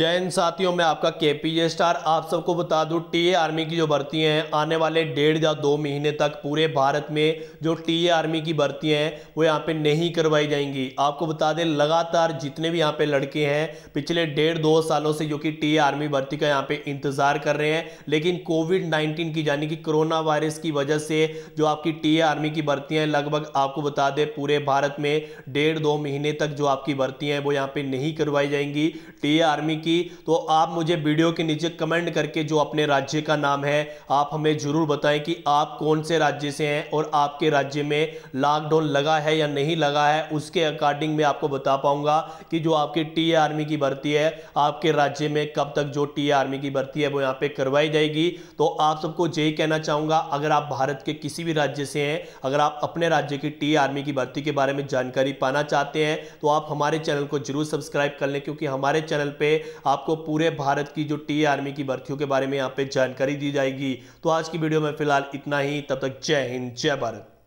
चैन साथियों में आपका के पी ए स्टार आप सबको बता दूं ए आर्मी की जो भर्ती हैं आने वाले डेढ़ या दो महीने तक पूरे भारत में जो टी ए आर्मी की भर्ती हैं वो यहाँ पे नहीं करवाई जाएंगी आपको बता दें लगातार जितने भी यहाँ पे लड़के हैं पिछले डेढ़ दो सालों से जो कि टी ए आर्मी भर्ती का यहाँ पे इंतज़ार कर रहे हैं लेकिन कोविड नाइन्टीन की यानी कि कोरोना वायरस की वजह से जो आपकी टी ए आर्मी की भर्ती हैं लगभग आपको बता दें पूरे भारत में डेढ़ दो महीने तक जो आपकी भर्ती हैं वो यहाँ पर नहीं करवाई जाएंगी टी ए आर्मी की की तो आप मुझे वीडियो के नीचे कमेंट करके जो अपने राज्य का नाम है आप हमें ज़रूर बताएं कि आप कौन से राज्य से हैं और आपके राज्य में लॉकडाउन लगा है या नहीं लगा है उसके अकॉर्डिंग मैं आपको बता पाऊंगा कि जो आपकी टी आर्मी की भर्ती है आपके राज्य में कब तक जो टी आर्मी की भर्ती है वो यहाँ पे करवाई जाएगी तो आप सबको यही कहना चाहूँगा अगर आप भारत के किसी भी राज्य से हैं अगर आप अपने राज्य की टी आर्मी की भर्ती के बारे में जानकारी पाना चाहते हैं तो आप हमारे चैनल को जरूर सब्सक्राइब कर लें क्योंकि हमारे चैनल पर आपको पूरे भारत की जो टी आर्मी की भर्तियों के बारे में यहाँ पे जानकारी दी जाएगी तो आज की वीडियो में फिलहाल इतना ही तब तक जय हिंद जय भारत